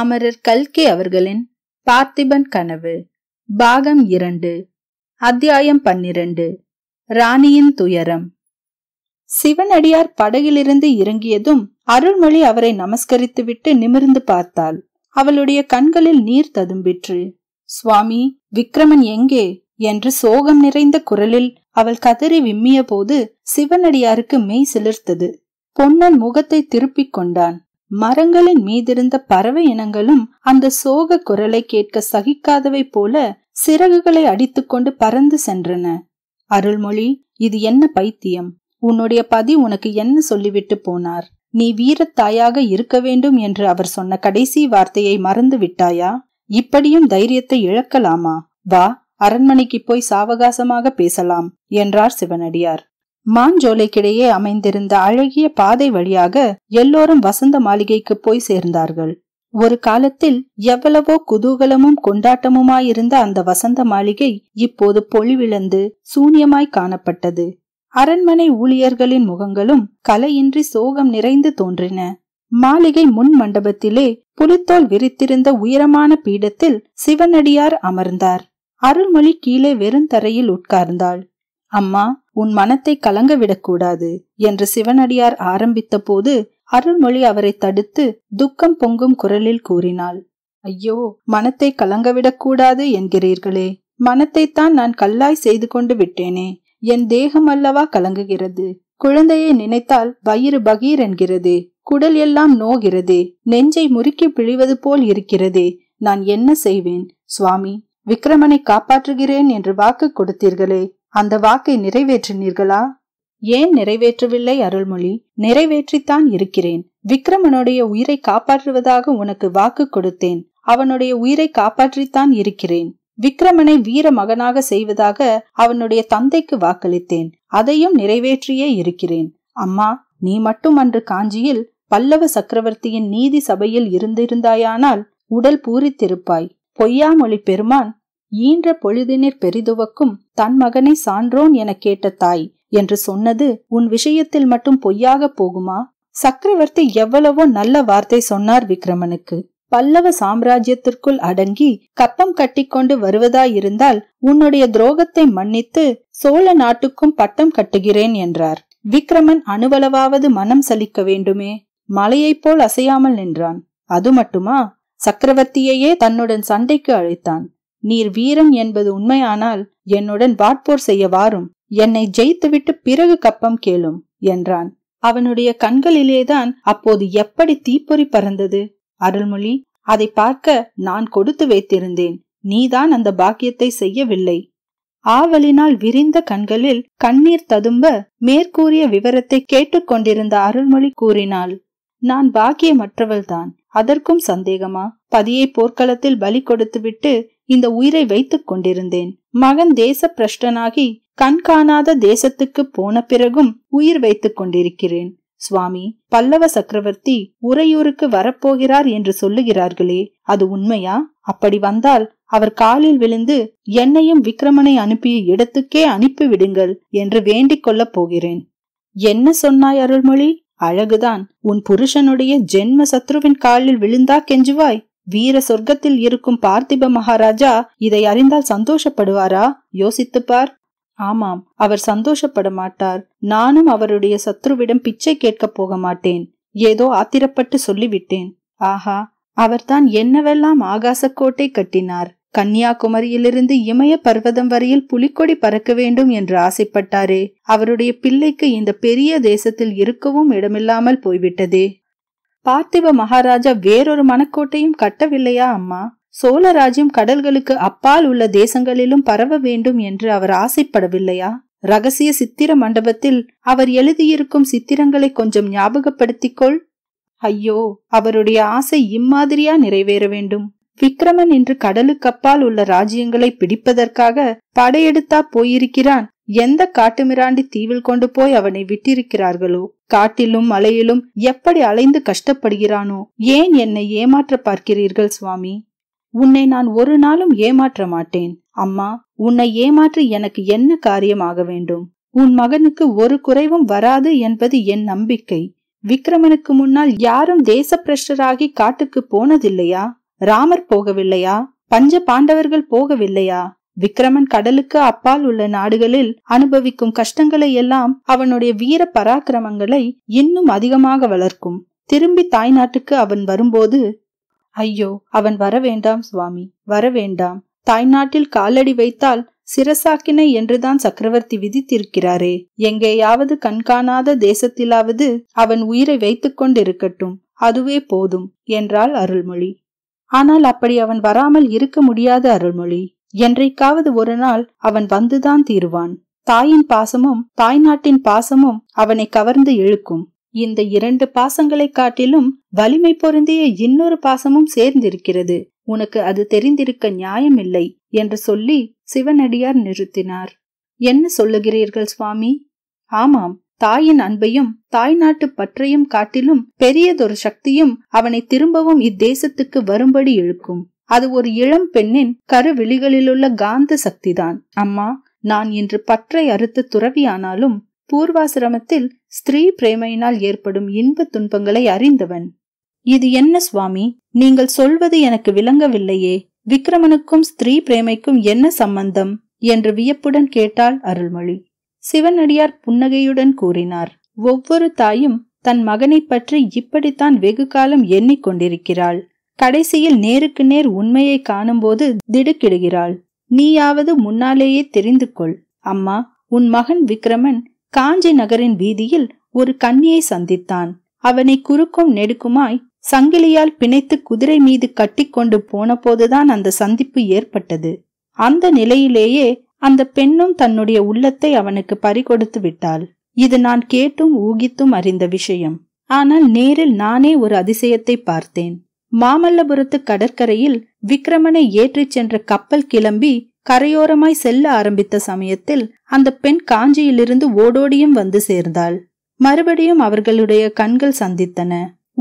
அமரர் கல்கி அவர்களின் பார்த்திபன் கனவு பாகம் இரண்டு அத்தியாயம் பன்னிரண்டு ராணியின் துயரம் சிவனடியார் படகிலிருந்து இறங்கியதும் அருள்மொழி அவரை நமஸ்கரித்துவிட்டு நிமிர்ந்து பார்த்தாள் அவளுடைய கண்களில் நீர் ததும்பிற்று சுவாமி விக்ரமன் எங்கே என்று சோகம் நிறைந்த குரலில் அவள் கதறி விம்மிய போது சிவனடியாருக்கு மெய் சிலிர்த்தது பொன்னன் முகத்தை திருப்பிக் கொண்டான் மரங்களின் மீதிருந்த பறவை இனங்களும் அந்த சோக குரலை கேட்க சகிக்காதவை போல சிறகுகளை அடித்துக்கொண்டு பறந்து சென்றன அருள்மொழி இது என்ன பைத்தியம் உன்னுடைய பதி உனக்கு என்ன சொல்லிவிட்டு போனார் நீ வீரத்தாயாக இருக்க வேண்டும் என்று அவர் சொன்ன கடைசி வார்த்தையை மறந்து விட்டாயா இப்படியும் தைரியத்தை இழக்கலாமா வா அரண்மனைக்கு போய் சாவகாசமாக பேசலாம் என்றார் சிவனடியார் மாஞ்சோலைக்கிடையே அமைந்திருந்த அழகிய பாதை வழியாக எல்லோரும் வசந்த மாளிகைக்கு போய் சேர்ந்தார்கள் ஒரு காலத்தில் எவ்வளவோ குதூகலமும் கொண்டாட்டமுமாயிருந்த அந்த வசந்த மாளிகை இப்போது பொழிவிழந்து சூன்யமாய் காணப்பட்டது அரண்மனை ஊழியர்களின் முகங்களும் கலையின்றி சோகம் நிறைந்து தோன்றின மாளிகை முன் மண்டபத்திலே புலித்தோல் விரித்திருந்த உயரமான பீடத்தில் சிவனடியார் அமர்ந்தார் அருள்மொழி கீழே வெறுந்தரையில் உட்கார்ந்தாள் அம்மா உன் மனத்தை கலங்க விடக்கூடாது என்று சிவனடியார் ஆரம்பித்த போது அருள்மொழி அவரை தடுத்து துக்கம் பொங்கும் குரலில் கூறினாள் ஐயோ மனத்தை கலங்கவிடக்கூடாது என்கிறீர்களே மனத்தைத்தான் நான் கல்லாய் செய்து கொண்டு விட்டேனே என் தேகம் அல்லவா கலங்குகிறது குழந்தையை நினைத்தால் வயிறு பகீர் என்கிறதே குடல் எல்லாம் நோகிறதே நெஞ்சை முறுக்கி பிழிவது போல் இருக்கிறதே நான் என்ன செய்வேன் சுவாமி விக்ரமனை காப்பாற்றுகிறேன் என்று வாக்கு கொடுத்தீர்களே அந்த வாக்கை நிறைவேற்றினீர்களா ஏன் நிறைவேற்றவில்லை அருள்மொழி நிறைவேற்றித்தான் இருக்கிறேன் விக்ரமனுடைய உயிரை காப்பாற்றுவதாக உனக்கு வாக்கு கொடுத்தேன் அவனுடைய உயிரை காப்பாற்றித்தான் இருக்கிறேன் விக்ரமனை வீர மகனாக செய்வதாக அவனுடைய தந்தைக்கு வாக்களித்தேன் அதையும் நிறைவேற்றியே இருக்கிறேன் அம்மா நீ மட்டும் அன்று காஞ்சியில் பல்லவ சக்கரவர்த்தியின் நீதி சபையில் இருந்திருந்தாயானால் உடல் பூரித்திருப்பாய் பொய்யாமொழி பெருமான் ஈன்ற பொழுதினிற் பெரிதுவக்கும் தன் மகனை சான்றோன் எனக் கேட்ட தாய் என்று சொன்னது உன் விஷயத்தில் மட்டும் பொய்யாக போகுமா சக்கரவர்த்தி எவ்வளவோ நல்ல வார்த்தை சொன்னார் விக்ரமனுக்கு பல்லவ சாம்ராஜ்யத்திற்குள் அடங்கி கப்பம் கட்டிக்கொண்டு வருவதாயிருந்தால் உன்னுடைய துரோகத்தை மன்னித்து சோழ நாட்டுக்கும் பட்டம் கட்டுகிறேன் என்றார் விக்ரமன் அணுவளவாவது மனம் சலிக்க வேண்டுமே மலையைப் போல் அசையாமல் நின்றான் அது மட்டுமா சக்கரவர்த்தியையே தன்னுடன் சண்டைக்கு அழைத்தான் நீர் வீரன் என்பது உண்மையானால் என்னுடன் வாட்போர் செய்ய வாரும் என்னை ஜெயித்துவிட்டு பிறகு கப்பம் கேளும் என்றான் அவனுடைய கண்களிலேதான் அப்போது எப்படி தீப்பொறி பறந்தது அருள்மொழி அதை பார்க்க நான் கொடுத்து வைத்திருந்தேன் நீதான் அந்த பாக்கியத்தை செய்யவில்லை ஆவலினால் விரிந்த கண்களில் கண்ணீர் ததும்ப மேற்கூறிய விவரத்தை கேட்டுக்கொண்டிருந்த அருள்மொழி கூறினாள் நான் பாக்கியமற்றவள்தான் அதற்கும் சந்தேகமா பதியை போர்க்களத்தில் பலி கொடுத்துவிட்டு இந்த உயிரை வைத்துக் கொண்டிருந்தேன் மகன் தேச பிரஷ்டனாகி கண் காணாத தேசத்துக்கு போன பிறகும் உயிர் வைத்துக் கொண்டிருக்கிறேன் சுவாமி பல்லவ சக்கரவர்த்தி உறையூருக்கு வரப்போகிறார் என்று சொல்லுகிறார்களே அது உண்மையா அப்படி வந்தால் அவர் காலில் விழுந்து என்னையும் விக்ரமனை அனுப்பிய இடத்துக்கே அனுப்பி விடுங்கள் என்று வேண்டிக் கொள்ளப் போகிறேன் என்ன சொன்னாய் அருள்மொழி அழகுதான் உன் புருஷனுடைய ஜென்ம சத்ருவின் காலில் விழுந்தா கெஞ்சுவாய் வீர சொர்க்கத்தில் இருக்கும் பார்த்திப மகாராஜா இதை அறிந்தால் சந்தோஷப்படுவாரா யோசித்து பார் ஆமாம் அவர் சந்தோஷப்பட மாட்டார் நானும் அவருடைய சத்ருவிடம் பிச்சை கேட்கப் போக மாட்டேன் ஏதோ ஆத்திரப்பட்டு சொல்லிவிட்டேன் ஆஹா அவர்தான் என்னவெல்லாம் ஆகாசக்கோட்டை கட்டினார் கன்னியாகுமரியிலிருந்து இமய பர்வதம் வரையில் புலிக்கொடி பறக்க வேண்டும் என்று ஆசைப்பட்டாரே அவருடைய பிள்ளைக்கு இந்த பெரிய தேசத்தில் இருக்கவும் இடமில்லாமல் போய்விட்டதே பார்த்திப மகாராஜா வேறொரு மணக்கோட்டையும் கட்டவில்லையா அம்மா சோழ ராஜ்யம் கடல்களுக்கு அப்பால் உள்ள தேசங்களிலும் பரவ வேண்டும் என்று அவர் ஆசைப்படவில்லையா ரகசிய சித்திர மண்டபத்தில் அவர் எழுதியிருக்கும் சித்திரங்களை கொஞ்சம் ஞாபகப்படுத்திக்கொள் ஐயோ அவருடைய ஆசை இம்மாதிரியா நிறைவேற வேண்டும் விக்ரமன் இன்று கடலுக்கப்பால் உள்ள ராஜ்யங்களை பிடிப்பதற்காக படையெடுத்தா போயிருக்கிறான் எந்த காட்டுமிராண்டி தீவில் கொண்டு போய் அவனை விட்டிருக்கிறார்களோ காட்டிலும் மலையிலும் எப்படி அலைந்து கஷ்டப்படுகிறானோ ஏன் என்னை ஏமாற்ற பார்க்கிறீர்கள் சுவாமி உன்னை நான் ஒரு நாளும் ஏமாற்ற மாட்டேன் அம்மா உன்னை ஏமாற்றி எனக்கு என்ன காரியமாக வேண்டும் உன் மகனுக்கு ஒரு குறைவும் வராது என்பது என் நம்பிக்கை விக்ரமனுக்கு முன்னால் யாரும் தேசப்பிரஷ்டராகி காட்டுக்கு போனதில்லையா ராமர் போகவில்லையா பஞ்ச பாண்டவர்கள் போகவில்லையா விக்ரமன் கடலுக்கு அப்பால் உள்ள நாடுகளில் அனுபவிக்கும் கஷ்டங்களை எல்லாம் அவனுடைய வீர பராக்கிரமங்களை இன்னும் அதிகமாக வளர்க்கும் திரும்பி தாய் நாட்டுக்கு அவன் வரும்போது ஐயோ அவன் வரவேண்டாம் சுவாமி வரவேண்டாம் தாய்நாட்டில் காலடி வைத்தால் சிரசாக்கினை என்றுதான் சக்கரவர்த்தி விதித்திருக்கிறாரே எங்கேயாவது கண்காணாத தேசத்திலாவது அவன் உயிரை வைத்துக் கொண்டிருக்கட்டும் அதுவே போதும் என்றாள் அருள்மொழி ஆனால் அப்படி அவன் வராமல் இருக்க முடியாத அருள்மொழி என்றைக்காவது ஒரு நாள் அவன் வந்துதான் தீருவான் தாயின் பாசமும் தாய்நாட்டின் பாசமும் அவனை கவர்ந்து இழுக்கும் இந்த இரண்டு பாசங்களை காட்டிலும் வலிமை பொருந்திய இன்னொரு பாசமும் சேர்ந்திருக்கிறது உனக்கு அது தெரிந்திருக்க நியாயமில்லை என்று சொல்லி சிவனடியார் நிறுத்தினார் என்ன சொல்லுகிறீர்கள் சுவாமி ஆமாம் தாயின் அன்பையும் தாய்நாட்டு பற்றையும் காட்டிலும் பெரியதொரு சக்தியும் அவனை திரும்பவும் இத்தேசத்துக்கு வரும்படி இழுக்கும் அது ஒரு இளம் பெண்ணின் கருவிழிகளிலுள்ள காந்த சக்திதான் அம்மா நான் இன்று பற்றை அறுத்து துறவியானாலும் பூர்வாசிரமத்தில் ஸ்திரீ பிரேமையினால் ஏற்படும் இன்ப துன்பங்களை அறிந்தவன் இது என்ன சுவாமி நீங்கள் சொல்வது எனக்கு விளங்கவில்லையே விக்ரமனுக்கும் ஸ்திரீ பிரேமைக்கும் என்ன சம்பந்தம் என்று வியப்புடன் கேட்டாள் அருள்மொழி சிவனடியார் புன்னகையுடன் கூறினார் ஒவ்வொரு தாயும் தன் மகனை பற்றி இப்படித்தான் வெகு காலம் எண்ணிக்கொண்டிருக்கிறாள் கடைசியில் நேருக்கு நேர் உண்மையை காணும்போது திடுக்கிடுகிறாள் நீயாவது முன்னாலேயே தெரிந்து கொள் அம்மா உன் மகன் விக்ரமன் காஞ்சி நகரின் வீதியில் ஒரு கன்னியை சந்தித்தான் அவனை குறுக்கும் நெடுக்குமாய் சங்கிலியால் பிணைத்து குதிரை மீது கொண்டு போனபோதுதான் அந்த சந்திப்பு ஏற்பட்டது அந்த நிலையிலேயே அந்த பெண்ணும் தன்னுடைய உள்ளத்தை அவனுக்கு பறிகொடுத்து விட்டாள் இது நான் கேட்டும் ஊகித்தும் அறிந்த விஷயம் ஆனால் நேரில் நானே ஒரு அதிசயத்தை பார்த்தேன் மாமல்லபுரத்து கடற்கரையில் விக்ரமனை ஏற்றிச் சென்ற கப்பல் கிளம்பி கரையோரமாய் செல்ல ஆரம்பித்த சமயத்தில் அந்த பெண் காஞ்சியிலிருந்து ஓடோடியும் வந்து சேர்ந்தாள் மறுபடியும் அவர்களுடைய கண்கள் சந்தித்தன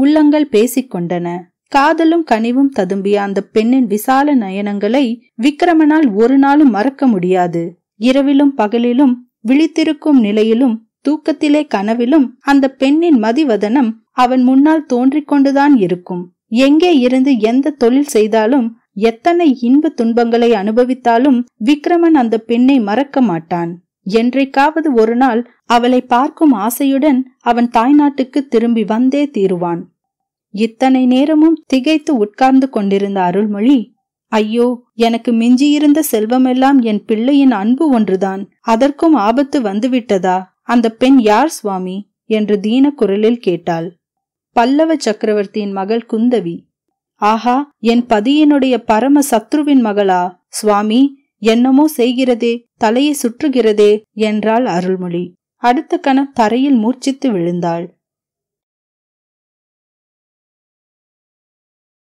உள்ளங்கள் பேசிக்கொண்டன காதலும் கனிவும் ததும்பிய அந்த பெண்ணின் விசால நயனங்களை விக்ரமனால் ஒரு நாளும் மறக்க முடியாது இரவிலும் பகலிலும் விழித்திருக்கும் நிலையிலும் தூக்கத்திலே கனவிலும் அந்த பெண்ணின் மதிவதனம் அவன் முன்னால் தோன்றிக் கொண்டுதான் இருக்கும் எங்கே இருந்து எந்த தொழில் செய்தாலும் எத்தனை இன்ப துன்பங்களை அனுபவித்தாலும் விக்ரமன் அந்த பெண்ணை மறக்க மாட்டான் என்றைக்காவது ஒரு நாள் அவளை பார்க்கும் ஆசையுடன் அவன் தாய்நாட்டுக்கு திரும்பி வந்தே தீருவான் இத்தனை நேரமும் திகைத்து உட்கார்ந்து கொண்டிருந்த அருள்மொழி ஐயோ எனக்கு மிஞ்சியிருந்த செல்வமெல்லாம் என் பிள்ளையின் அன்பு ஒன்றுதான் அதற்கும் ஆபத்து வந்துவிட்டதா அந்த பெண் யார் சுவாமி என்று தீன குரலில் கேட்டாள் பல்லவ சக்கரவர்த்தியின் மகள் குந்தவி ஆஹா என் பதியினுடைய பரம சத்ருவின் மகளா சுவாமி என்னமோ செய்கிறதே தலையை சுற்றுகிறதே என்றாள் அருள்மொழி அடுத்த கணம் தரையில் மூர்ச்சித்து விழுந்தாள்